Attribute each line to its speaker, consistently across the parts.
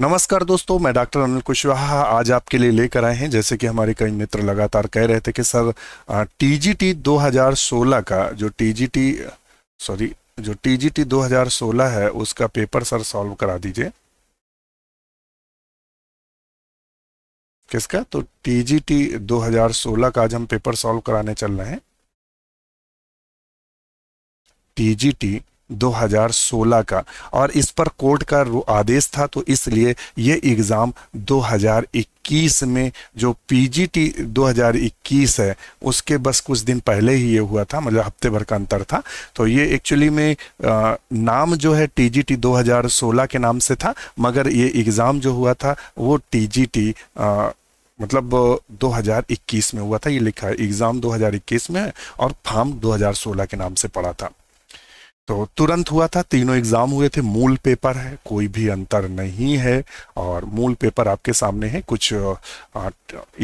Speaker 1: नमस्कार दोस्तों मैं डॉक्टर अनिल कुशवाहा आज आपके लिए लेकर आए हैं जैसे कि हमारे कई मित्र लगातार कह रहे थे कि सर टीजीटी 2016 का जो टीजीटी सॉरी जो टीजीटी 2016 है उसका पेपर सर सॉल्व करा दीजिए किसका तो टीजीटी 2016 का आज हम पेपर सॉल्व कराने चल रहे हैं टीजीटी 2016 का और इस पर कोर्ट का आदेश था तो इसलिए ये एग्ज़ाम 2021 में जो पीजीटी 2021 है उसके बस कुछ दिन पहले ही ये हुआ था मतलब हफ्ते भर का अंतर था तो ये एक्चुअली में आ, नाम जो है टीजीटी 2016 के नाम से था मगर ये एग्ज़ाम जो हुआ था वो टीजीटी मतलब 2021 में हुआ था ये लिखा है एग्ज़ाम 2021 में है और फार्म 2016 के नाम से पड़ा था तो तुरंत हुआ था तीनों एग्जाम हुए थे मूल पेपर है कोई भी अंतर नहीं है और मूल पेपर आपके सामने है कुछ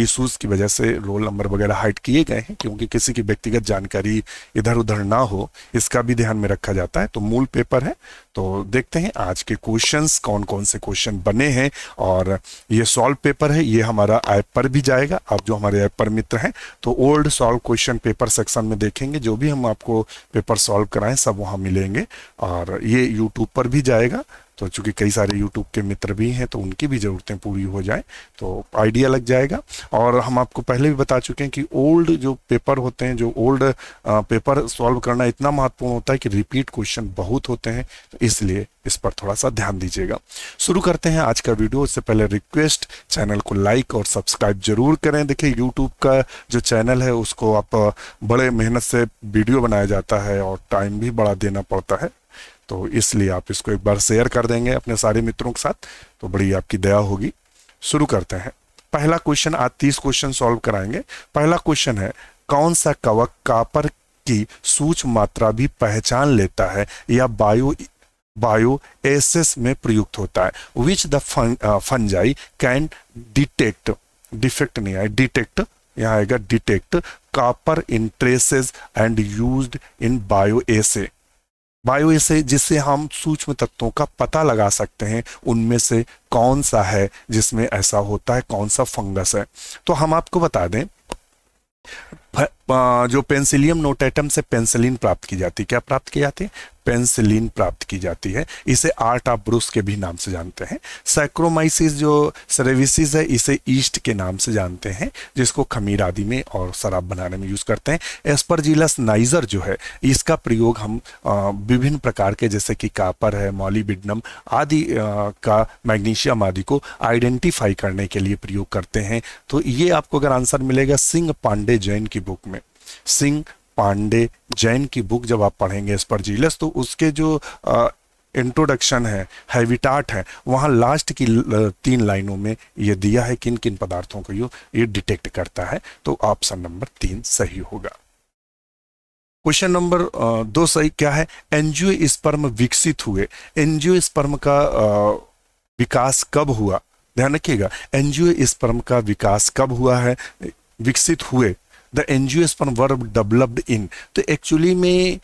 Speaker 1: इश्यूज की वजह से रोल नंबर वगैरह हाइट किए गए हैं क्योंकि किसी की व्यक्तिगत जानकारी इधर उधर ना हो इसका भी ध्यान में रखा जाता है तो मूल पेपर है तो देखते हैं आज के क्वेश्चंस कौन कौन से क्वेश्चन बने हैं और ये सॉल्व पेपर है ये हमारा ऐप पर भी जाएगा आप जो हमारे ऐप पर मित्र हैं तो old solve question paper section में देखेंगे जो भी हम आपको पेपर सॉल्व कराएं सब वहाँ मिलेंगे और ये यूट्यूब पर भी जाएगा तो चूंकि कई सारे यूट्यूब के मित्र भी हैं तो उनकी भी ज़रूरतें पूरी हो जाए तो आइडिया लग जाएगा और हम आपको पहले भी बता चुके हैं कि ओल्ड जो पेपर होते हैं जो ओल्ड पेपर सॉल्व करना इतना महत्वपूर्ण होता है कि रिपीट क्वेश्चन बहुत होते हैं तो इसलिए इस पर थोड़ा सा ध्यान दीजिएगा शुरू करते हैं आज का वीडियो उससे पहले रिक्वेस्ट चैनल को लाइक और सब्सक्राइब जरूर करें देखिए यूट्यूब का जो चैनल है उसको आप बड़े मेहनत से वीडियो बनाया जाता है और टाइम भी बड़ा देना पड़ता है तो इसलिए आप इसको एक बार शेयर कर देंगे अपने सारे मित्रों के साथ तो बड़ी आपकी दया होगी शुरू करते हैं पहला क्वेश्चन आज तीस क्वेश्चन सॉल्व कराएंगे पहला क्वेश्चन है कौन सा कवक कापर की सूच मात्रा भी पहचान लेता है या बायो बायो एसेस में प्रयुक्त होता है which the fungi can detect defect नहीं आए डिटेक्ट यहाँ आएगा detect copper in traces and used in bio assay वायु से जिससे हम सूक्ष्म तत्वों का पता लगा सकते हैं उनमें से कौन सा है जिसमें ऐसा होता है कौन सा फंगस है तो हम आपको बता दें जो पेंसिलियम नोटेटम से पेंसिलिन प्राप्त की जाती है क्या प्राप्त की जाती है पेंसिलिन प्राप्त की जाती है इसे आर्ट ऑफ ब्रूस के भी नाम से जानते हैं साइक्रोमाइसिस जो सर्विसिस है इसे ईस्ट के नाम से जानते हैं जिसको खमीर आदि में और शराब बनाने में यूज़ करते हैं एस्परजिलस नाइजर जो है इसका प्रयोग हम विभिन्न प्रकार के जैसे कि कापर है मॉलीबिडनम आदि का मैग्नीशियम आदि को आइडेंटिफाई करने के लिए प्रयोग करते हैं तो ये आपको अगर आंसर मिलेगा सिंह पांडे जैन की की बुक में सिंह पांडे जैन की बुक जब आप पढ़ेंगे इस पर जीलस तो उसके जो इंट्रोडक्शन है हैविटाट है वहाँ लास्ट की तीन लाइनों में ये दिया है किन किन पदार्थों को ये डिटेक्ट करता है तो ऑप्शन नंबर तीन सही होगा क्वेश्चन नंबर दो सही क्या है एनजीओ स्पर्म विकसित हुए एनजीओ स्पर्म का विकास कब हुआ ध्यान रखिएगा एनजीओ स्पर्म का विकास कब हुआ है विकसित हुए the N G S for were developed in तो एक्चुअली में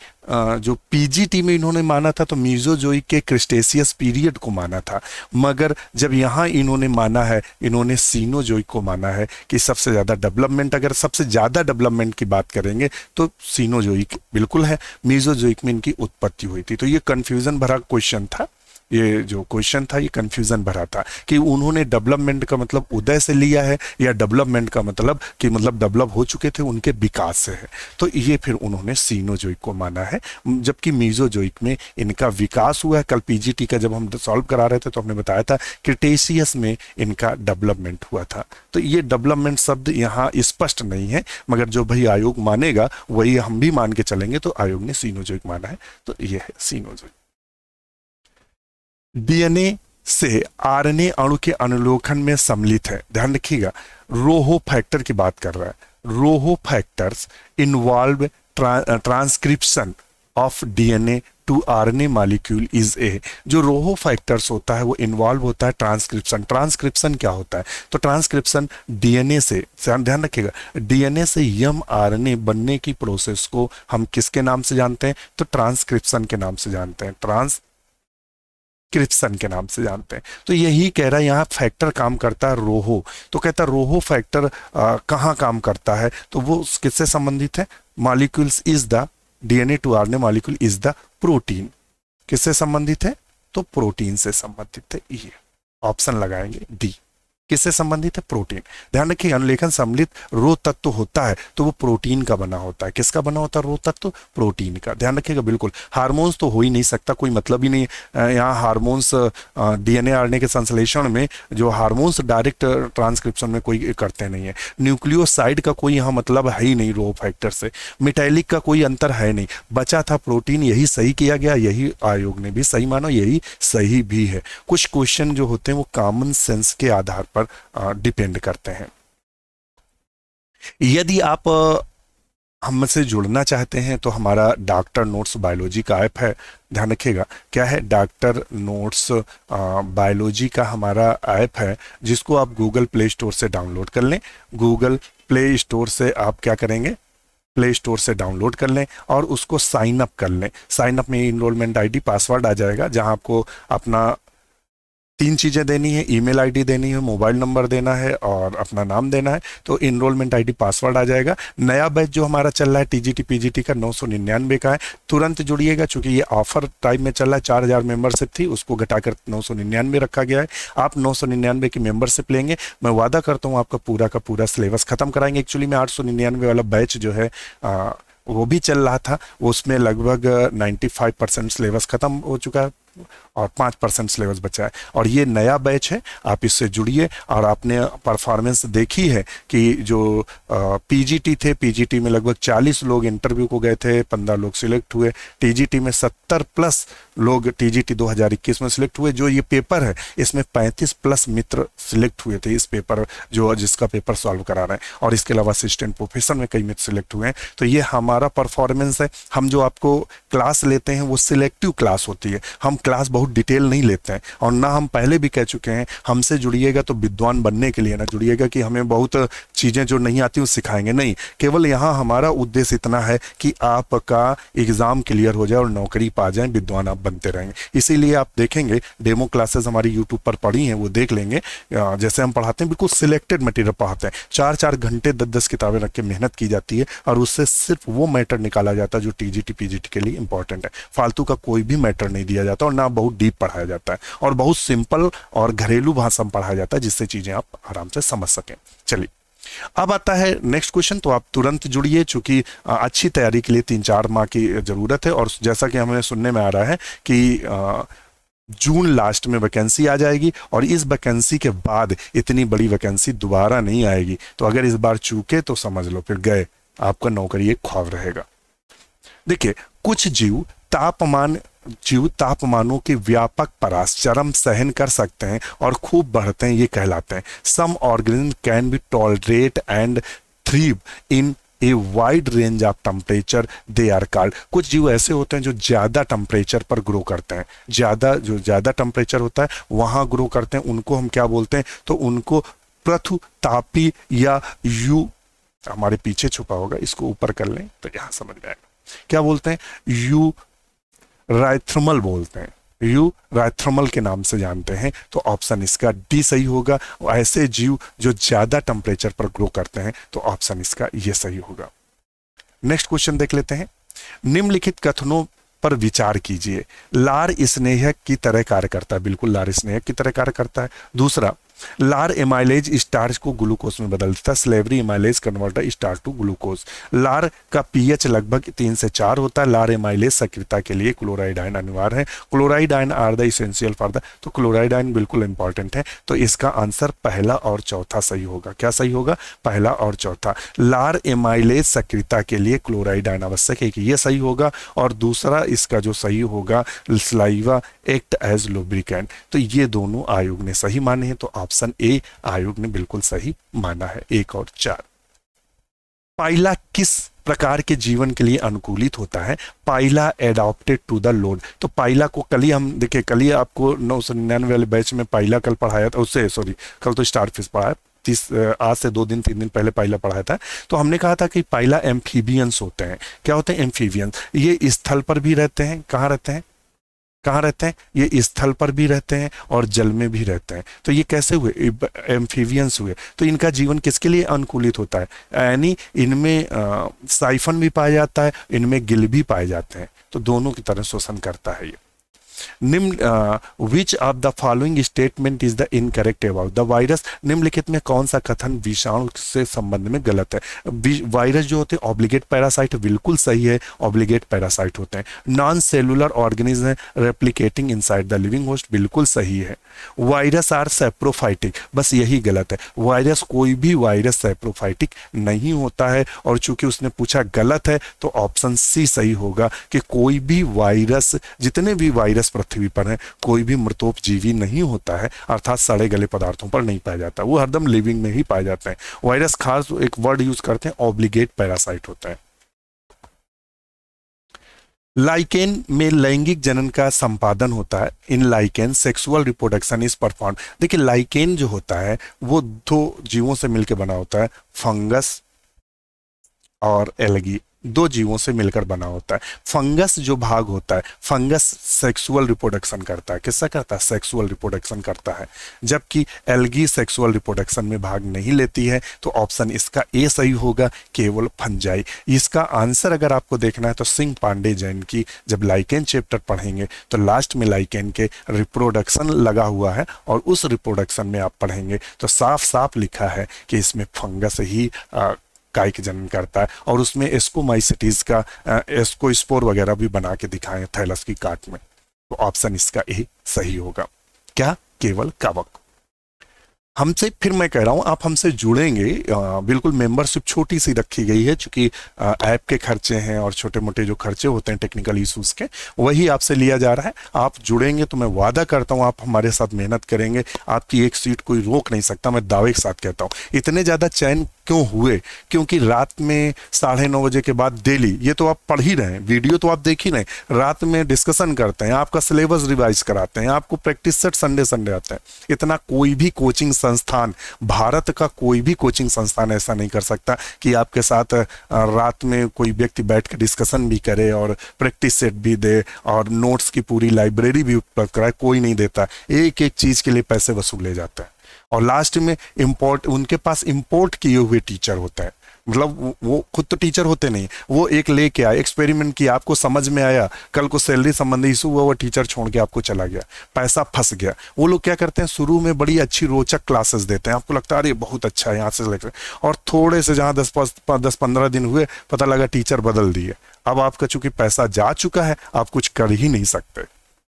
Speaker 1: जो पीजीटी में इन्होंने माना था तो मीजोजोई के क्रिस्टेसियस पीरियड को माना था मगर जब यहाँ इन्होंने माना है इन्होंने सीनोजोई को माना है कि सबसे ज़्यादा डेवलपमेंट अगर सबसे ज़्यादा डेवलपमेंट की बात करेंगे तो सीनोजोइक बिल्कुल है मीजोजोइक में इनकी उत्पत्ति हुई थी तो ये कन्फ्यूज़न भरा क्वेश्चन था ये जो क्वेश्चन था ये कन्फ्यूजन भरा था कि उन्होंने डेवलपमेंट का मतलब उदय से लिया है या डेवलपमेंट का मतलब कि मतलब डेवलप हो चुके थे उनके विकास से है तो ये फिर उन्होंने सीनोजोइक को माना है जबकि मीजोजोइक में इनका विकास हुआ है कल पीजीटी का जब हम सॉल्व करा रहे थे तो हमने बताया था क्रिटेशियस में इनका डेवलपमेंट हुआ था तो ये डेवलपमेंट शब्द यहाँ स्पष्ट नहीं है मगर जो भाई आयोग मानेगा वही हम भी मान के चलेंगे तो आयोग ने सीनोजोइक माना है तो ये है सीनोजोइक डीएनए से आरएनए अणु के अनुलोखन में सम्मिलित है ध्यान रखिएगा रोहो फैक्टर की बात कर रहा है rho factors involve transcription of DNA to RNA molecule is a जो रोहो फैक्टर्स होता है वो इन्वॉल्व होता है ट्रांसक्रिप्शन ट्रांसक्रिप्शन क्या होता है तो ट्रांसक्रिप्शन डीएनए से ध्यान रखिएगा डीएनए से यम आरएनए बनने की प्रोसेस को हम किसके नाम से जानते हैं तो ट्रांसक्रिप्शन के नाम से जानते हैं ट्रांस क्रिप्सन के नाम से जानते हैं तो यही कह रहा है यहाँ फैक्टर काम करता है रोहो तो कहता है रोहो फैक्टर कहाँ काम करता है तो वो किससे संबंधित है molecules is the DNA to ने मालिक्यूल इज द प्रोटीन किससे संबंधित है तो प्रोटीन से संबंधित है ये ऑप्शन लगाएंगे डी किससे संबंधित है प्रोटीन ध्यान रखिए अनुलेखन सम्मिलित रो तत्व होता है तो वो प्रोटीन का बना होता है किसका बना होता है रो तत्व प्रोटीन का ध्यान रखिएगा बिल्कुल हार्मोन्स तो हो ही नहीं सकता कोई मतलब ही नहीं यहाँ हार्मोन्स डीएनए आर के संश्लेषण में जो हार्मोन्स डायरेक्ट ट्रांसक्रिप्शन में कोई करते नहीं है न्यूक्लियोसाइड का कोई यहाँ मतलब है ही नहीं रो फैक्टर से मिटेलिक का कोई अंतर है नहीं बचा था प्रोटीन यही सही किया गया यही आयोग ने भी सही मानो यही सही भी है कुछ क्वेश्चन जो होते हैं वो कॉमन सेंस के आधार पर पर डिपेंड करते हैं यदि आप हमसे जुड़ना चाहते हैं तो हमारा डॉक्टर नोट्स बायोलॉजी का ऐप है ध्यान रखिएगा क्या है डॉक्टर नोट्स बायोलॉजी का हमारा ऐप है जिसको आप गूगल प्ले स्टोर से डाउनलोड कर लें गूगल प्ले स्टोर से आप क्या करेंगे प्ले स्टोर से डाउनलोड कर लें और उसको साइन अप कर लें साइन अप में इनरोलमेंट आईडी पासवर्ड आ जाएगा जहां आपको अपना तीन चीज़ें देनी है ईमेल आईडी देनी है मोबाइल नंबर देना है और अपना नाम देना है तो इनरोलमेंट आईडी पासवर्ड आ जाएगा नया बैच जो हमारा चल रहा है टीजीटी पीजीटी का नौ सौ का है तुरंत जुड़िएगा चूंकि ये ऑफर टाइम में चल रहा है चार हज़ार मेंबरशिप थी उसको घटाकर नौ सौ रखा गया है आप नौ सौ की मेम्बरशिप लेंगे मैं वादा करता हूँ आपका पूरा का पूरा सिलेबस खत्म कराएंगे एक्चुअली में आठ वाला बैच जो है वो भी चल रहा था उसमें लगभग 95 परसेंट सिलेबस खत्म हो चुका है और पाँच परसेंट सिलेबस बचा है और ये नया बैच है आप इससे जुड़िए और आपने परफॉर्मेंस देखी है कि जो पीजीटी थे पीजीटी में लगभग 40 लोग इंटरव्यू को गए थे 15 लोग सिलेक्ट हुए टीजीटी में 70 प्लस लोग टीजीटी 2021 में सिलेक्ट हुए जो ये पेपर है इसमें 35 प्लस मित्र सिलेक्ट हुए थे इस पेपर जो जिसका पेपर सॉल्व करा रहे हैं और इसके अलावा असिस्टेंट प्रोफेसर में कई मित्र सिलेक्ट हुए हैं तो ये हमारा परफॉर्मेंस है हम जो आपको क्लास लेते हैं वो सिलेक्टिव क्लास होती है हम क्लास बहुत डिटेल नहीं लेते हैं और ना हम पहले भी कह चुके हैं हमसे जुड़िएगा तो विद्वान बनने के लिए ना जुड़िएगा कि हमें बहुत चीज़ें जो नहीं आती वो सिखाएंगे नहीं केवल यहाँ हमारा उद्देश्य इतना है कि आपका एग्ज़ाम क्लियर हो जाए और नौकरी पा जाए विद्वान आप बनते रहेंगे इसीलिए आप देखेंगे डेमो क्लासेस हमारी यूट्यूब पर पढ़ी हैं वो देख लेंगे जैसे हम पढ़ाते हैं बिल्कुल सिलेक्टेड मटेरियल पढ़ाते हैं चार चार घंटे दस दस किताबें रख के मेहनत की जाती है और उससे सिर्फ वो मैटर निकाला जाता है जो टी जी के लिए इंपॉर्टेंट है फालतू का कोई भी मैटर नहीं दिया जाता और ना बहुत डीप पढ़ाया जाता है और बहुत सिंपल और घरेलू भाषा में पढ़ाया जाता है जिससे चीज़ें आप आराम से समझ सकें चलिए अब आता है नेक्स्ट क्वेश्चन तो आप तुरंत जुड़िए चूंकि अच्छी तैयारी के लिए तीन चार माह की ज़रूरत है और जैसा कि हमें सुनने में आ रहा है कि आ, जून लास्ट में वैकेंसी आ जाएगी और इस वैकेंसी के बाद इतनी बड़ी वैकेंसी दोबारा नहीं आएगी तो अगर इस बार चूके तो समझ लो फिर गए आपका नौकरी एक ख्वाब रहेगा देखिए कुछ जीव तापमान जीव तापमानों के व्यापक परास चरम सहन कर सकते हैं और खूब बढ़ते हैं ये कहलाते हैं some organism can be tolerate and thrive in a wide range of temperature they are called कुछ जीव ऐसे होते हैं जो ज़्यादा टेम्परेचर पर ग्रो करते हैं ज़्यादा जो ज़्यादा टेम्परेचर होता है वहाँ ग्रो करते हैं उनको हम क्या बोलते हैं तो उनको पृथु तापी या यू हमारे पीछे छुपा होगा इसको ऊपर कर लें तो यहाँ समझ में आएगा क्या बोलते हैं यू रायथ्रमल बोलते हैं यू रायथ्रमल के नाम से जानते हैं तो ऑप्शन इसका डी सही होगा ऐसे जीव जो ज्यादा टेम्परेचर पर ग्रो करते हैं तो ऑप्शन इसका ये सही होगा नेक्स्ट क्वेश्चन देख लेते हैं निम्नलिखित कथनों पर विचार कीजिए लार स्नेहक की तरह कार्य करता है बिल्कुल लार स्नेहक की तरह कार्य करता है दूसरा लार एमाइलेज स्टार्च को ग्लूकोज में बदल देता है salivary amylase converter starch to glucose लार का पीएच लगभग तीन से चार होता है लार एमाइलेज सक्रियता के लिए क्लोराइड आयन अनिवार्य है chloride ion are the essential for the तो क्लोराइड आयन बिल्कुल इंपॉर्टेंट है तो इसका आंसर पहला और चौथा सही होगा क्या सही होगा पहला और चौथा लार एमाइलेज सक्रियता के लिए क्लोराइड आयन आवश्यक है कि यह सही होगा और दूसरा इसका जो सही होगा स्लाइवा एक्ट एज लुब्रिकेंट तो ये दोनों आयोग ने सही माने हैं तो ऑप्शन ए आयोग ने बिल्कुल सही माना है एक और चार पाइला किस प्रकार के जीवन के लिए अनुकूलित होता है Pila adapted to the load तो पाइला को कल ही हम देखिए कल ही आपको नौ सौ निन्यानवे वाले बैच में पाइला कल पढ़ाया था उससे सॉरी कल तो स्टार फिश पढ़ाया तीस आज से दो दिन तीन दिन पहले पाइला पढ़ाया था तो हमने कहा था कि पाइला एम्फीबियंस होते हैं क्या होते हैं एम्फीबियंस ये स्थल पर भी रहते हैं कहाँ रहते हैं कहाँ रहते हैं ये स्थल पर भी रहते हैं और जल में भी रहते हैं तो ये कैसे हुए एम्फीवियंस हुए तो इनका जीवन किसके लिए अनुकूलित होता है यानी इनमें साइफन भी पाया जाता है इनमें गिल भी पाए जाते हैं तो दोनों की तरह शोषण करता है ये निम्न which of the following statement is the incorrect about the virus निम्नलिखित में कौन सा कथन विषाणु से संबंध में गलत है वायरस जो होते हैं ऑब्लिगेट पैरासाइट बिल्कुल सही है ऑब्लिगेट पैरासाइट होते हैं नॉन सेलुलर ऑर्गेनिज्म है रेप्लीकेटिंग द लिविंग होस्ट बिल्कुल सही है वायरस आर सेप्रोफाइटिक बस यही गलत है वायरस कोई भी वायरस सेप्रोफाइटिक नहीं होता है और चूंकि उसने पूछा गलत है तो ऑप्शन सी सही होगा कि कोई भी वायरस जितने भी वायरस इस पृथ्वी पर है कोई भी मृतोप जीवी नहीं होता है अर्थात सड़े गले पदार्थों पर नहीं पाया जाता वो हरदम लिविंग में ही पाए जाते हैं वायरस खास एक वर्ड यूज करते हैं ऑब्लिगेट पैरासाइट होता है लाइकेन में लैंगिक जनन का संपादन होता है in lichen sexual reproduction is perform देखिए लाइकेन जो होता है वो दो जीवों से मिलकर बना होता है फंगस और एलगी दो जीवों से मिलकर बना होता है फंगस जो भाग होता है फंगस सेक्सुअल रिप्रोडक्शन करता है किसका करता है सेक्सुअल रिप्रोडक्शन करता है जबकि एल्गी सेक्सुअल रिप्रोडक्शन में भाग नहीं लेती है तो ऑप्शन इसका ए सही होगा केवल फंजाई इसका आंसर अगर आपको देखना है तो सिंह पांडे जैन की जब लाइकेन चैप्टर पढ़ेंगे तो लास्ट में लाइकेन के रिप्रोडक्शन लगा हुआ है और उस रिप्रोडक्शन में आप पढ़ेंगे तो साफ साफ लिखा है कि इसमें फंगस ही आ, काई के जन्म करता है और उसमें एस्को माइसिटीज का स्पोर वगैरह भी बना के दिखाए थैलस की काट में तो ऑप्शन इसका ए सही होगा क्या केवल कवक हमसे फिर मैं कह रहा हूँ आप हमसे जुड़ेंगे आ, बिल्कुल मेंबरशिप छोटी सी रखी गई है चूंकि ऐप के खर्चे हैं और छोटे मोटे जो खर्चे होते हैं टेक्निकल इशूज के वही आपसे लिया जा रहा है आप जुड़ेंगे तो मैं वादा करता हूँ आप हमारे साथ मेहनत करेंगे आपकी एक सीट कोई रोक नहीं सकता मैं दावे के साथ कहता हूँ इतने ज़्यादा चैन क्यों हुए क्योंकि रात में साढ़े नौ बजे के बाद डेली ये तो आप पढ़ ही रहे हैं वीडियो तो आप देख ही रहे हैं रात में डिस्कशन करते हैं आपका सिलेबस रिवाइज कराते हैं आपको प्रैक्टिस सेट संडे संडे आते हैं इतना कोई भी कोचिंग संस्थान भारत का कोई भी कोचिंग संस्थान ऐसा नहीं कर सकता कि आपके साथ रात में कोई व्यक्ति बैठ कर डिस्कशन भी करे और प्रैक्टिस सेट भी दे और नोट्स की पूरी लाइब्रेरी भी उपलब्ध कराए कोई नहीं देता एक एक चीज़ के लिए पैसे वसूले जाते हैं और लास्ट में इम्पोर्ट उनके पास इम्पोर्ट किए हुए टीचर होता है मतलब वो खुद तो टीचर होते नहीं वो एक लेके आए एक्सपेरिमेंट किया आपको समझ में आया कल को सैलरी संबंधी इशू हुआ वो टीचर छोड़ के आपको चला गया पैसा फंस गया वो लोग क्या करते हैं शुरू में बड़ी अच्छी रोचक क्लासेस देते हैं आपको लगता है अरे बहुत अच्छा है यहाँ से लेकर और थोड़े से जहाँ दस दस पंद्रह दिन हुए पता लगा टीचर बदल दिए अब आपका चूंकि पैसा जा चुका है आप कुछ कर ही नहीं सकते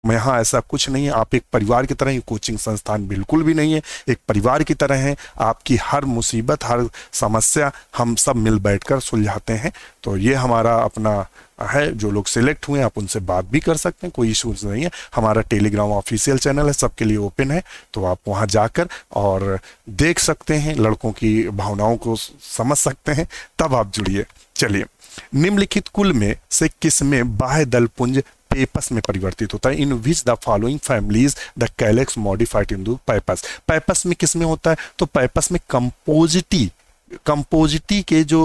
Speaker 1: यहाँ ऐसा कुछ नहीं है आप एक परिवार की तरह ये कोचिंग संस्थान बिल्कुल भी नहीं है एक परिवार की तरह है आपकी हर मुसीबत हर समस्या हम सब मिल कर सुलझाते हैं तो ये हमारा अपना है जो लोग सिलेक्ट हुए हैं आप उनसे बात भी कर सकते हैं कोई इशूज नहीं है हमारा टेलीग्राम ऑफिशियल चैनल है सबके लिए ओपन है तो आप वहाँ जाकर और देख सकते हैं लड़कों की भावनाओं को समझ सकते हैं तब आप जुड़िए चलिए निम्नलिखित कुल में से किस में बाह्य दल पुंज पेपस में परिवर्तित होता है in which the following families the calyx modified in pappus pappus में किस में होता है तो पैपस में कंपोजिटी कंपोजिटी के जो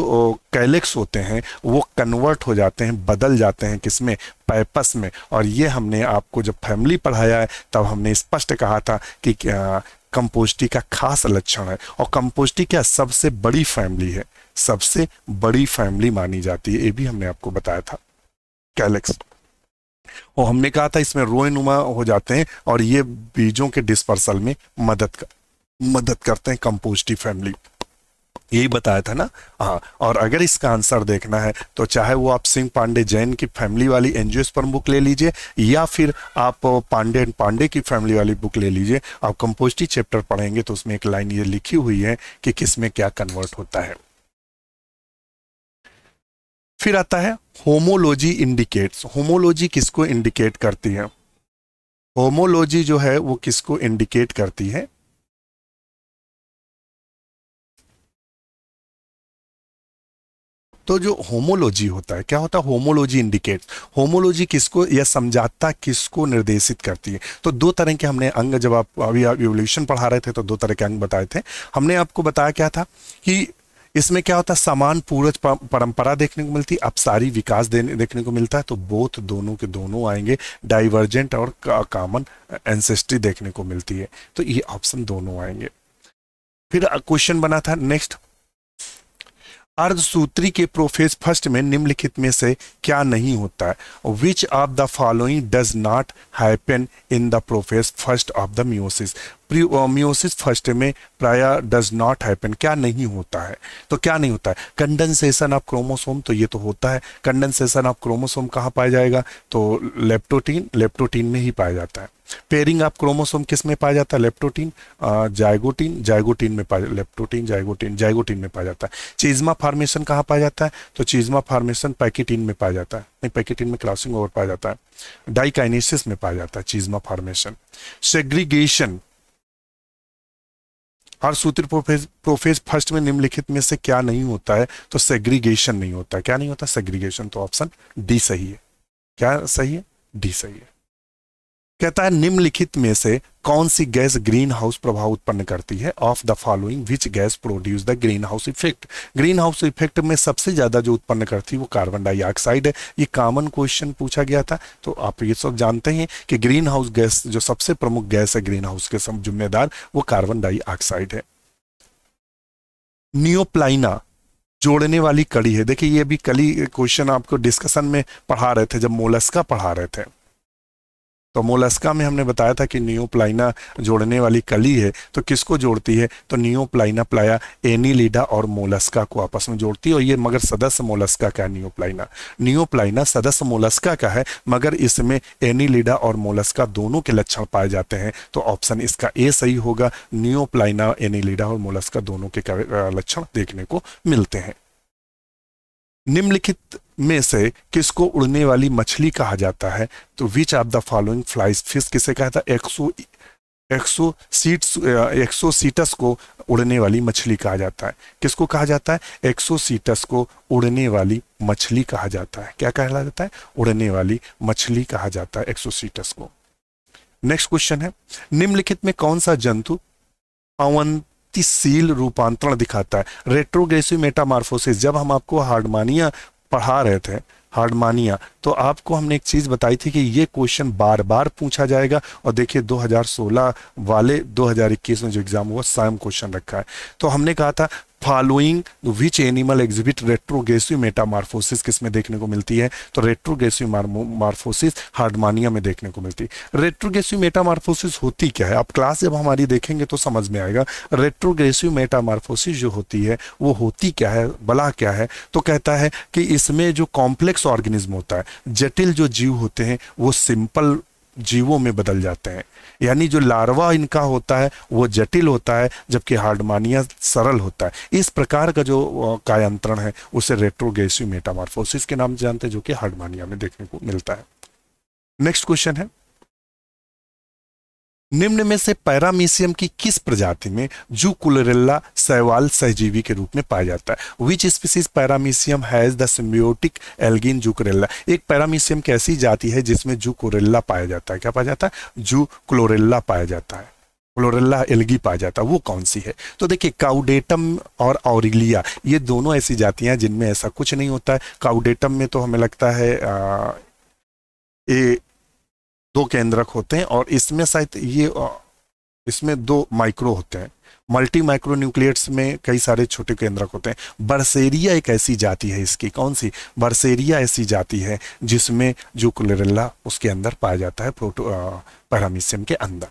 Speaker 1: कैलेक्स होते हैं वो कन्वर्ट हो जाते हैं बदल जाते हैं किसमें पैपस में और ये हमने आपको जब फैमिली पढ़ाया है तब हमने स्पष्ट कहा था कि कंपोजिटी का खास लक्षण है और कंपोजिटी क्या सबसे बड़ी फैमिली है सबसे बड़ी फैमिली मानी जाती है ये भी हमने आपको बताया था कैलेक्स वो हमने कहा था इसमें नुमा हो जाते हैं और ये बीजों के डिस्पर्सल में मदद कर, मदद करते हैं कंपोस्टिव फैमिली यही बताया था ना हाँ और अगर इसका आंसर देखना है तो चाहे वो आप सिंह पांडे जैन की फैमिली वाली एन पर बुक ले लीजिए या फिर आप पांडे एंड पांडे की फैमिली वाली बुक ले लीजिए आप कंपोस्टी चैप्टर पढ़ेंगे तो उसमें एक लाइन ये लिखी हुई है कि किस में क्या कन्वर्ट होता है फिर आता है होमोलॉजी इंडिकेट्स होमोलॉजी किसको इंडिकेट करती है होमोलॉजी जो है वो किसको इंडिकेट करती है तो जो होमोलॉजी होता है क्या होता है होमोलॉजी इंडिकेट होमोलॉजी किसको या समझाता किसको निर्देशित करती है तो दो तरह के हमने अंग जब आप अभी आप पढ़ा रहे थे तो दो तरह के अंग बताए थे हमने आपको बताया क्या था कि इसमें क्या होता है समान पूर्व परंपरा देखने को मिलती है अपसारी विकास देने देखने को मिलता है तो बोथ दोनों के दोनों आएंगे डाइवर्जेंट और कॉमन एंसेस्ट्री देखने को मिलती है तो ये ऑप्शन दोनों आएंगे फिर क्वेश्चन बना था नेक्स्ट अर्धसूत्री के प्रोफेस फर्स्ट में निम्नलिखित में से क्या नहीं होता है which of the following does not happen in the prophase first of the meiosis प्रियोमियोसिस फर्स्ट में प्राय डज नॉट हैपन क्या नहीं होता है तो क्या नहीं होता है कंडेंसेशन ऑफ क्रोमोसोम तो ये तो होता है कंडेंसेशन ऑफ क्रोमोसोम कहाँ पाया जाएगा तो लेप्टोटीन लेप्टोटीन में ही पाया जाता है पेयरिंग ऑफ क्रोमोसोम किस में पाया जाता है लेप्टोटीन जायगोटीन जायगोटीन में पाया लेप्टोटीन जायगोटीन जायगोटीन में पाया जाता है चीजमा फार्मेशन कहाँ पाया जाता है तो चीजमा फार्मेशन पैकेटीन में पाया जाता है नहीं पैकेटीन में क्रॉसिंग ओवर पाया जाता है डाइकाइनेसिस में पाया जाता है चीजमा फार्मेशन सेग्रीगेशन हर सूत्र प्रोफेज प्रोफेज फर्स्ट में निम्नलिखित में से क्या नहीं होता है तो सेग्रीगेशन नहीं होता क्या नहीं होता सेग्रीगेशन तो ऑप्शन डी सही है क्या सही है डी सही है कहता है निम्नलिखित में से कौन सी गैस ग्रीन हाउस प्रभाव उत्पन्न करती है of the following which gas produce the greenhouse effect greenhouse effect में सबसे ज्यादा जो उत्पन्न करती है वो कार्बन डाइऑक्साइड है ये कॉमन क्वेश्चन पूछा गया था तो आप ये सब जानते हैं कि ग्रीन हाउस गैस जो सबसे प्रमुख गैस है ग्रीन हाउस के सब जिम्मेदार वो कार्बन डाइऑक्साइड है नियोप्लाइना जोड़ने वाली कड़ी है देखिए ये भी कली क्वेश्चन आपको डिस्कशन में पढ़ा रहे थे जब मोलस्का पढ़ा रहे थे तो मोलस्का में हमने बताया था कि नियोप्लाइना जोड़ने वाली कली है तो किसको जोड़ती है तो नियोप्लाइना प्लाया एनीलिडा और मोलस्का को आपस में जोड़ती है और ये मगर सदस्य मोलस्का का है नियोप्लाइना नियोप्लाइना सदस्य मोलस्का का है मगर इसमें एनीलिडा और मोलस्का दोनों के लक्षण पाए जाते हैं तो ऑप्शन इसका ए सही होगा नियोप्लाइना एनीलिडा और मोलस्का दोनों के लक्षण देखने को मिलते हैं निम्नलिखित में से किसको उड़ने वाली मछली कहा जाता है तो which of the following flies fish किसे कहा था एक्सो एक्सो सीट्स एक्सो सीटस को उड़ने वाली मछली कहा जाता है किसको कहा जाता है एक्सो सीटस को उड़ने वाली मछली कहा जाता है क्या कहला जाता है उड़ने वाली मछली कहा जाता है एक्सो सीटस को नेक्स्ट क्वेश्चन है निम्नलिखित में कौन सा जंतु अवन गतिशील रूपांतरण दिखाता है रेट्रोग्रेसिव मेटामार्फोसिस जब हम आपको हार्डमानिया पढ़ा रहे थे हार्डमानिया तो आपको हमने एक चीज़ बताई थी कि ये क्वेश्चन बार बार पूछा जाएगा और देखिए 2016 वाले 2021 में जो एग्ज़ाम हुआ सेम क्वेश्चन रखा है तो हमने कहा था following which animal exhibit retrogressive metamorphosis किस में देखने को मिलती है तो रेट्रोग्रेसिव मार्फोसिस हार्डमानिया में देखने को मिलती है रेट्रोगेसिव मेटामार्फोसिस होती क्या है आप क्लास जब हमारी देखेंगे तो समझ में आएगा रेट्रोग्रेसिव मेटामार्फोसिस जो होती है वो होती क्या है बला क्या है तो कहता है कि इसमें जो कॉम्प्लेक्स ऑर्गेनिज्म होता है जटिल जो जीव होते हैं वो सिंपल जीवों में बदल जाते हैं यानी जो लार्वा इनका होता है वो जटिल होता है जबकि हार्डमानिया सरल होता है इस प्रकार का जो कायांतरण है उसे रेट्रोगेसिव मेटामार्फोसिस के नाम जानते हैं जो कि हार्डमानिया में देखने को मिलता है नेक्स्ट क्वेश्चन है निम्न में से पैरामीसियम की किस प्रजाति में जू कुलरेला सहजीवी के रूप में पाया जाता है which species paramecium has the symbiotic algae Zoochlorella एक पैरामीसियम की ऐसी जाति है जिसमें जू कोरेला पाया जाता है क्या पाया जाता है जू क्लोरेला पाया जाता है क्लोरेला एल्गी पाया जाता है वो कौन सी है तो देखिए काउडेटम और ऑरिलिया ये दोनों ऐसी जातियां जिनमें ऐसा कुछ नहीं होता है काउडेटम में तो हमें लगता है आ, ए दो केंद्रक होते हैं और इसमें शायद ये इसमें दो माइक्रो होते हैं मल्टी माइक्रो न्यूक्लियट्स में कई सारे छोटे केंद्रक होते हैं बर्सेरिया एक ऐसी जाति है इसकी कौन सी बर्सेरिया ऐसी जाति है जिसमें जो क्लोरेला उसके अंदर पाया जाता है प्रोटो पैरामीशियम के अंदर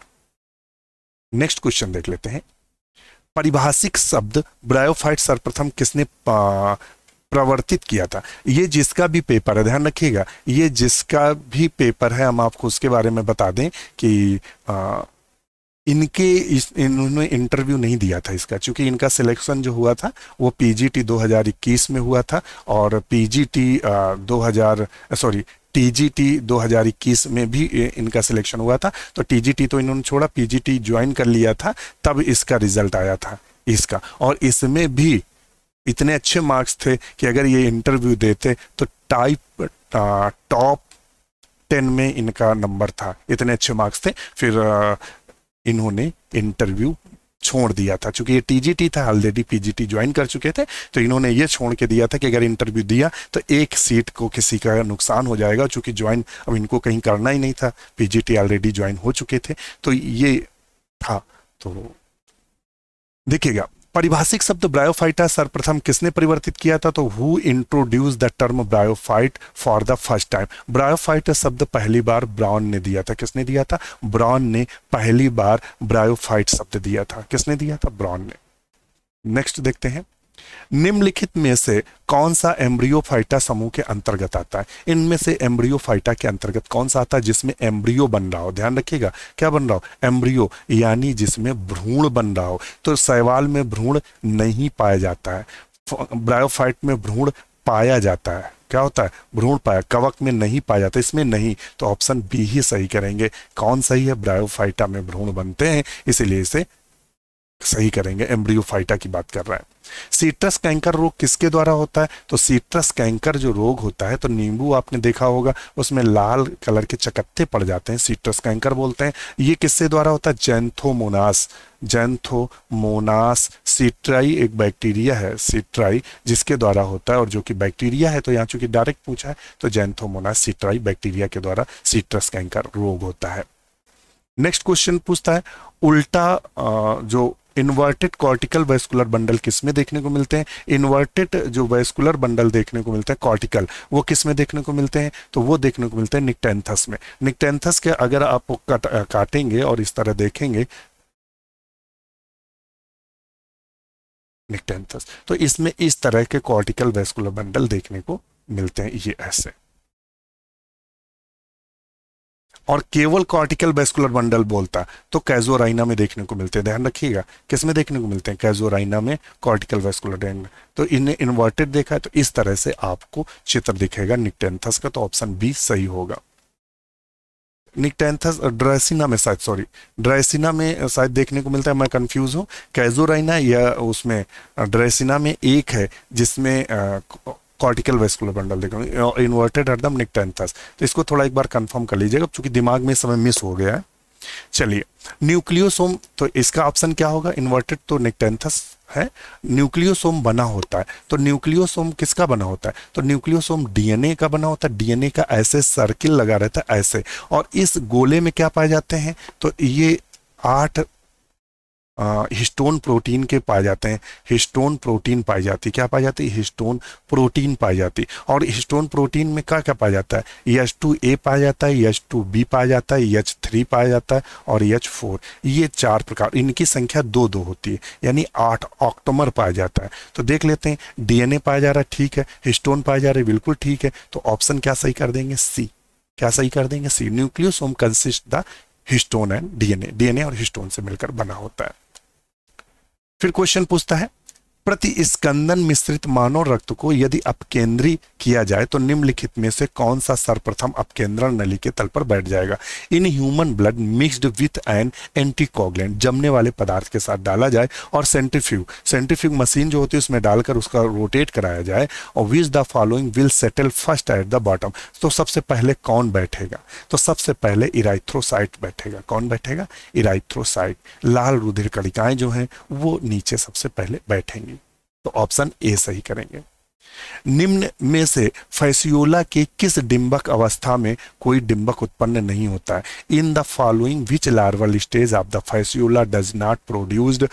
Speaker 1: नेक्स्ट क्वेश्चन देख लेते हैं परिभाषिक शब्द ब्रायोफाइट सर्वप्रथम किसने प्रवर्तित किया था ये जिसका भी पेपर है ध्यान रखिएगा ये जिसका भी पेपर है हम आपको उसके बारे में बता दें कि आ, इनके इस इन्होंने इंटरव्यू नहीं दिया था इसका क्योंकि इनका सिलेक्शन जो हुआ था वो पीजीटी 2021 में हुआ था और पीजीटी 2000 सॉरी टीजीटी 2021 में भी इनका सिलेक्शन हुआ था तो टीजीटी तो इन्होंने छोड़ा पीजीटी ज्वाइन कर लिया था तब इसका रिजल्ट आया था इसका और इसमें भी इतने अच्छे मार्क्स थे कि अगर ये इंटरव्यू देते तो टाइप टॉप टेन में इनका नंबर था इतने अच्छे मार्क्स थे फिर इन्होंने इंटरव्यू छोड़ दिया था चूंकि ये टीजीटी था ऑलरेडी पीजीटी ज्वाइन कर चुके थे तो इन्होंने ये छोड़ के दिया था कि अगर इंटरव्यू दिया तो एक सीट को किसी का नुकसान हो जाएगा चूंकि ज्वाइन अब इनको कहीं करना ही नहीं था पीजीटी ऑलरेडी ज्वाइन हो चुके थे तो ये था तो देखिएगा परिभाषिक शब्द ब्रायोफाइटा सर्वप्रथम किसने परिवर्तित किया था तो who introduce the term bryophyte for the first time bryophyte शब्द पहली बार ब्राउन ने दिया था किसने दिया था ब्राउन ने पहली बार ब्रायोफाइट शब्द दिया था किसने दिया था ब्राउन ने नेक्स्ट देखते हैं निम्नलिखित में से कौन सा एम्ब्रियोफाइटा समूह के अंतर्गत आता है इनमें से एम्ब्रियोफाइटा के अंतर्गत कौन सा आता है जिसमें एम्ब्रियो बन रहा हो ध्यान रखिएगा क्या बन रहा हो एम्ब्रियो यानी जिसमें भ्रूण बन रहा हो तो सवाल में भ्रूण नहीं पाया जाता है ब्रायोफाइट में भ्रूण पाया जाता है क्या होता है भ्रूण पाया कवक में नहीं पाया जाता इसमें नहीं तो ऑप्शन बी ही सही करेंगे कौन सही है ब्रायोफाइटा में भ्रूण बनते हैं इसीलिए इसे सही करेंगे एम्ब्रियोफाइटा की बात कर रहा है सीट्रस कैंकर रोग किसके द्वारा होता है तो सीट्रस कैंकर जो रोग होता है तो नींबू आपने देखा होगा उसमें लाल कलर के चकत्ते पड़ जाते हैं सीट्रस कैंकर बोलते हैं ये किससे द्वारा होता है जैंथोमोनास जैंथोमोनास सीट्राई एक बैक्टीरिया है सीट्राई जिसके द्वारा होता है और जो कि बैक्टीरिया है तो यहाँ चूंकि डायरेक्ट पूछा है तो जैंथोमोनास सीट्राई बैक्टीरिया के द्वारा सीट्रस कैंकर रोग होता है नेक्स्ट क्वेश्चन पूछता है उल्टा जो इन्वर्टेड कॉर्टिकल वेस्कुलर बंडल किस में देखने को मिलते हैं इन्वर्टेड जो वेस्कुलर बंडल देखने को मिलता है कॉर्टिकल वो किस में देखने को मिलते हैं तो वो देखने को मिलते हैं निकटेंथस में निकटेंथस के अगर आप कट, काटेंगे और इस तरह देखेंगे निकटेंथस तो इसमें इस तरह के कॉर्टिकल वेस्कुलर बंडल देखने को मिलते हैं ये ऐसे और केवल कॉर्टिकल वेस्कुलर बंडल बोलता तो कैजोराइना में देखने को मिलते हैं ध्यान रखिएगा किस में देखने को मिलते हैं कैजोराइना में कॉर्टिकल वेस्कुलर डेंगे तो इन्हें इन्वर्टेड देखा है तो इस तरह से आपको चित्र दिखेगा निकटेंथस का तो ऑप्शन बी सही होगा निकटेंथस ड्रेसिना में शायद सॉरी ड्रेसिना में शायद देखने को मिलता है मैं कंफ्यूज हूँ कैजोराइना या उसमें ड्रेसिना में एक है जिसमें कॉर्टिकल वेस्कुलर बंडल देख रहे हो इन्वर्टेड हरदम निकटेंथस तो इसको थोड़ा एक बार कंफर्म कर लीजिएगा चूंकि दिमाग में समय मिस हो गया है चलिए न्यूक्लियोसोम तो इसका ऑप्शन क्या होगा इन्वर्टेड तो निकटेंथस है न्यूक्लियोसोम बना होता है तो न्यूक्लियोसोम किसका बना होता है तो न्यूक्लियोसोम डीएनए का बना होता है डीएनए का ऐसे सर्किल लगा रहता है ऐसे और इस गोले में क्या पाए जाते हैं तो ये आठ हिस्टोन प्रोटीन के पाए जाते हैं हिस्टोन प्रोटीन पाई जाती है क्या पाई जाती है हिस्टोन प्रोटीन पाई जाती है और हिस्टोन प्रोटीन में क्या क्या पाया जाता है एच टू ए पाया जाता है एच टू बी पाया जाता है एच थ्री पाया जाता है और एच फोर ये चार प्रकार इनकी संख्या दो दो होती है यानी आठ ऑक्टोमर पाया जाता है तो देख लेते हैं डीएनए पाया जा रहा है ठीक है हिस्टोन पाया जा रहा है बिल्कुल ठीक है तो ऑप्शन क्या सही कर देंगे सी क्या सही कर देंगे C nucleosome consist the histone and DNA DNA और हिस्टोन से मिलकर बना होता है फिर क्वेश्चन पूछता है प्रति स्कंदन मिश्रित मानव रक्त को यदि अपकेंद्री किया जाए तो निम्नलिखित में से कौन सा सर्वप्रथम अपकेंद्रण नली के तल पर बैठ जाएगा in human blood mixed with an anticoagulant जमने वाले पदार्थ के साथ डाला जाए और सेंट्रीफ्यूग सेंट्रीफ्यूग मशीन जो होती है उसमें डालकर उसका रोटेट कराया जाए और which the following will settle first at the bottom तो सबसे पहले कौन बैठेगा तो सबसे पहले इराइथ्रोसाइट बैठेगा कौन बैठेगा इराइथ्रोसाइट लाल रुधिर कणिकाएं जो हैं वो नीचे सबसे पहले बैठेंगे तो ऑप्शन ए सही करेंगे निम्न में से फैसियोला के किस डिंबक अवस्था में कोई डिंबक उत्पन्न नहीं होता है in the following which larval stage of the Fasciola does not produced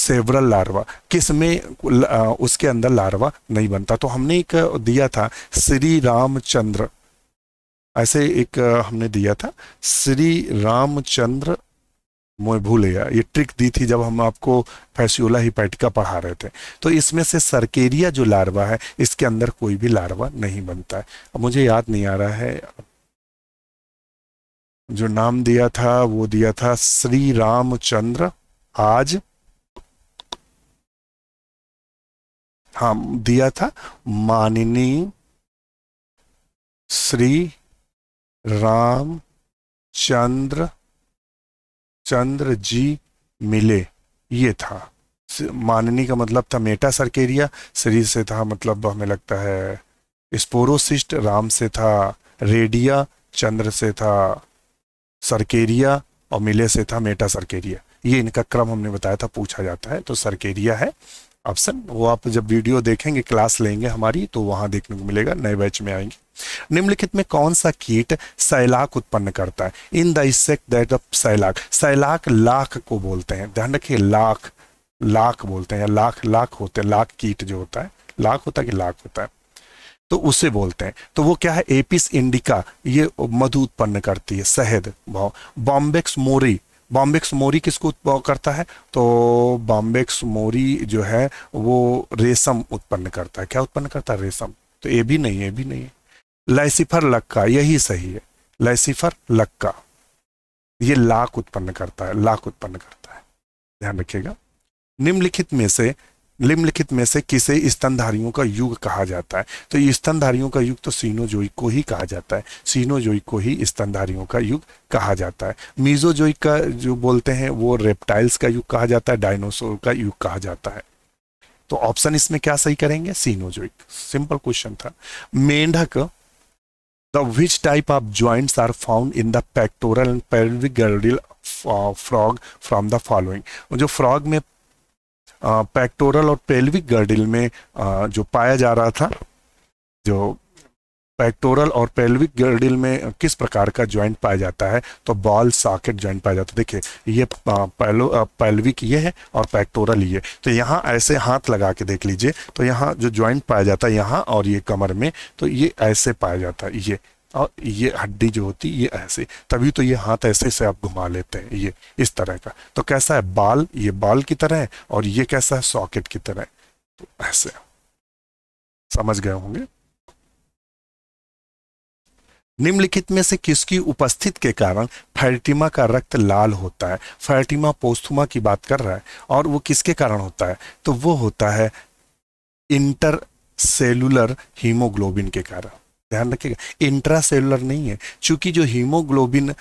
Speaker 1: several larva किसमें उसके अंदर लार्वा नहीं बनता तो हमने एक दिया था श्री रामचंद्र ऐसे एक हमने दिया था श्री रामचंद्र मोए भूल गया ये ट्रिक दी थी जब हम आपको फैसियोला हिपैटिका पढ़ा रहे थे तो इसमें से सरकेरिया जो लार्वा है इसके अंदर कोई भी लार्वा नहीं बनता है अब मुझे याद नहीं आ रहा है जो नाम दिया था वो दिया था श्री रामचंद्र आज हाँ दिया था माननी श्री राम चंद्र चंद्र जी मिले ये था माननी का मतलब था मेटा सर्केरिया शरीर से था मतलब हमें लगता है स्पोरोसिस्ट राम से था रेडिया चंद्र से था सर्केरिया और मिले से था मेटा सर्केरिया ये इनका क्रम हमने बताया था पूछा जाता है तो सरकेरिया है ऑप्शन वो आप जब वीडियो देखेंगे क्लास लेंगे हमारी तो वहां देखने को मिलेगा नए बैच में आएंगे निम्नलिखित में कौन सा कीट सैलाक उत्पन्न करता है in the insect that of shellac shellac लाख को बोलते हैं ध्यान रखिए लाख लाख बोलते हैं या लाख लाख होते हैं लाख कीट जो होता है लाख होता है कि लाख होता है तो उसे बोलते हैं तो वो क्या है एपिस इंडिका ये मधु उत्पन्न करती है शहद भाव बॉम्बेक्स मोरी बॉम्बेक्स मोरी किसको करता है तो बॉम्बेक्स मोरी जो है वो रेशम उत्पन्न करता है क्या उत्पन्न करता है रेशम तो ये भी नहीं है ये भी नहीं है लाइसिफर लक्का यही सही है लाइसिफर लक्का ये लाख उत्पन्न करता है लाख उत्पन्न करता है ध्यान रखिएगा निम्नलिखित में से निम्नलिखित में से किसे स्तनधारियों का युग कहा जाता है तो ये स्तनधारियों का युग तो सीनोजोई को ही कहा जाता है सीनोजोई को ही स्तनधारियों का युग कहा जाता है मीजोजोई का जो बोलते हैं वो रेप्टाइल्स का युग कहा जाता है डायनोसोर का युग कहा जाता है तो ऑप्शन इसमें क्या सही करेंगे सीनोजोइक सिंपल क्वेश्चन था मेंढक the which type of joints are found in the pectoral and pelvic girdle frog from the following jo frog mein pectoral aur pelvic girdle mein jo paya ja raha tha jo pectoral और pelvic girdle में किस प्रकार का joint पाया जाता है तो ball socket joint पाया जाता है देखिए ये पैलो पैल्विक ये है और पैक्टोरल ये तो यहाँ ऐसे हाथ लगा के देख लीजिए तो यहाँ जो ज्वाइंट पाया जाता है यहाँ और ये कमर में तो ये ऐसे पाया जाता है ये और ये हड्डी जो होती ये ऐसे तभी तो ये हाथ ऐसे से आप घुमा लेते हैं ये इस तरह का तो कैसा है बाल ये बाल की तरह है और ये कैसा है सॉकेट की तरह है तो ऐसे समझ गए होंगे निम्नलिखित में से किसकी उपस्थिति के कारण फैल्टिमा का रक्त लाल होता है फैल्टिमा पोस्थुमा की बात कर रहा है और वो किसके कारण होता है तो वो होता है इंटर सेलुलर हीमोग्लोबिन के कारण ध्यान रखिएगा इंट्रासेलुलर नहीं है क्योंकि जो हीमोग्लोबिन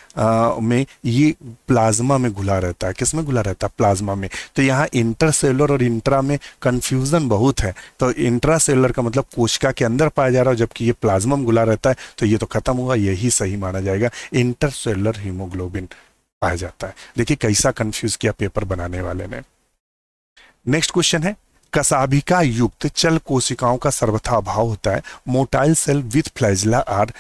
Speaker 1: में ये प्लाज्मा में घुला रहता है किस में घुला रहता है प्लाज्मा में तो यहाँ इंटरसेलुलर और इंट्रा में कन्फ्यूज़न बहुत है तो इंट्रासेलुलर का मतलब कोशिका के अंदर पाया जा रहा है जबकि ये प्लाज्मा में घुला रहता है तो ये तो खत्म हुआ यही सही माना जाएगा इंटरसेलुलर हीमोग्लोबिन पाया जाता है देखिए कैसा कन्फ्यूज़ किया पेपर बनाने वाले ने नेक्स्ट क्वेश्चन है कसाभिका युक्त चल कोशिकाओं का सर्वथा अभाव होता है motile cell with flagella are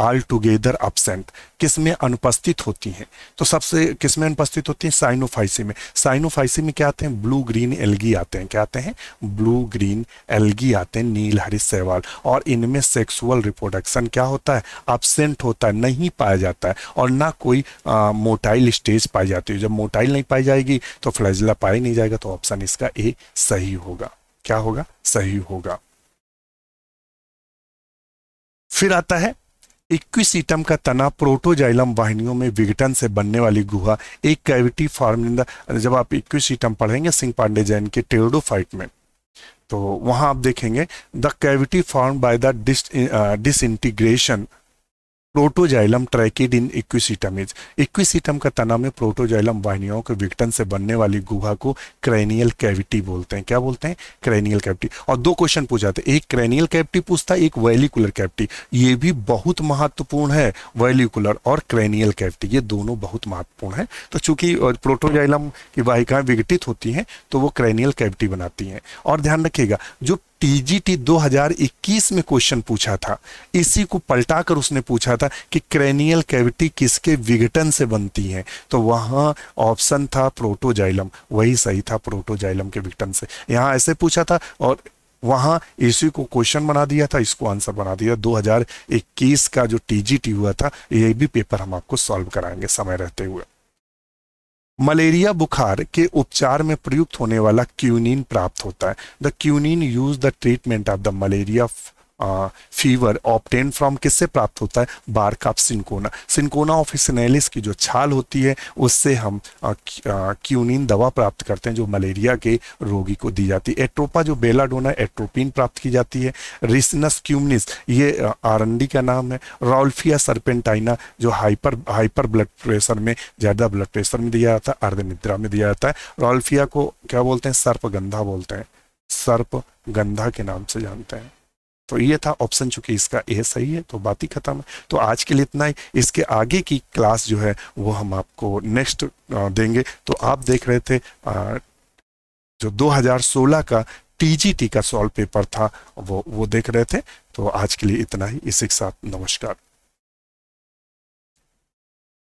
Speaker 1: all together absent किसमें अनुपस्थित होती हैं तो सबसे किसमें अनुपस्थित होती हैं साइनोफाइसी में साइनोफाइसी में क्या आते हैं ब्लू ग्रीन एलगी आते हैं क्या आते हैं ब्लू ग्रीन एलगी आते हैं नील हरी सहवाल और इनमें सेक्सुअल रिप्रोडक्शन क्या होता है अपसेंट होता है नहीं पाया जाता है और ना कोई आ, मोटाइल स्टेज पाई जाती है जब मोटाइल नहीं पाई जाएगी तो फ्लैजिला पाया नहीं जाएगा तो ऑप्शन इसका ए सही होगा क्या होगा सही होगा फिर आता है 21 सीटम का तना प्रोटोजाइलम वाहिनियों में विघटन से बनने वाली गुहा एक कैविटी फॉर्म इन द जब आप 21 सीटम पढ़ेंगे सिंह पांडे जैन के टेरडो फाइट में तो वहां आप देखेंगे the cavity form by the disintegration protoxylem tracheid in equisetum is equisetum का तनाव में प्रोटोजाइलम वाहिनियों के विघटन से बनने वाली गुहा को क्रेनियल कैविटी बोलते हैं क्या बोलते हैं क्रेनियल कैविटी और दो क्वेश्चन पूछा था एक क्रेनियल कैविटी पूछता है एक वैलिकुलर कैविटी ये भी बहुत महत्वपूर्ण है वैलिकुलर और क्रेनियल कैविटी ये दोनों बहुत महत्वपूर्ण है तो चूंकि प्रोटोजाइलम की वाहिकाएं विघटित होती हैं तो वो क्रेनियल कैविटी बनाती हैं और ध्यान रखिएगा जो टीजीटी 2021 में क्वेश्चन पूछा था इसी को पलटा कर उसने पूछा था कि क्रेनियल कैविटी किसके विघटन से बनती है तो वहां ऑप्शन था प्रोटोजाइलम वही सही था प्रोटोजाइलम के विघटन से यहां ऐसे पूछा था और वहां इसी को क्वेश्चन बना दिया था इसको आंसर बना दिया 2021 का जो टीजीटी हुआ था ये भी पेपर हम आपको सॉल्व कराएंगे समय रहते हुए मलेरिया बुखार के उपचार में प्रयुक्त होने वाला क्यूनिन प्राप्त होता है the quinine use the treatment of the malaria fever obtain from किससे प्राप्त होता है बारकाप सिंकोना सिंकोना ऑफिसनेलिस की जो छाल होती है उससे हम क्यूनिन दवा प्राप्त करते हैं जो मलेरिया के रोगी को दी जाती है एट्रोपा जो बेलाडोना एट्रोपिन प्राप्त की जाती है रिसनस क्यूमनिस ये आरंडी का नाम है रोल्फिया सरपेंटाइना जो हाइपर हाइपर ब्लड प्रेशर में ज़्यादा ब्लड प्रेशर में दिया जाता है अर्ध निद्रा में दिया जाता है रोल्फिया को क्या बोलते हैं सर्पगंधा बोलते हैं सर्प गंधा के नाम से जानते हैं तो ये था ऑप्शन चूंकि इसका ए सही है तो बात ही खत्म है तो आज के लिए इतना ही इसके आगे की क्लास जो है वो हम आपको नेक्स्ट देंगे तो आप देख रहे थे जो 2016 का टीजीटी का सॉल्व पेपर था वो वो देख रहे थे तो आज के लिए इतना ही इसी के साथ नमस्कार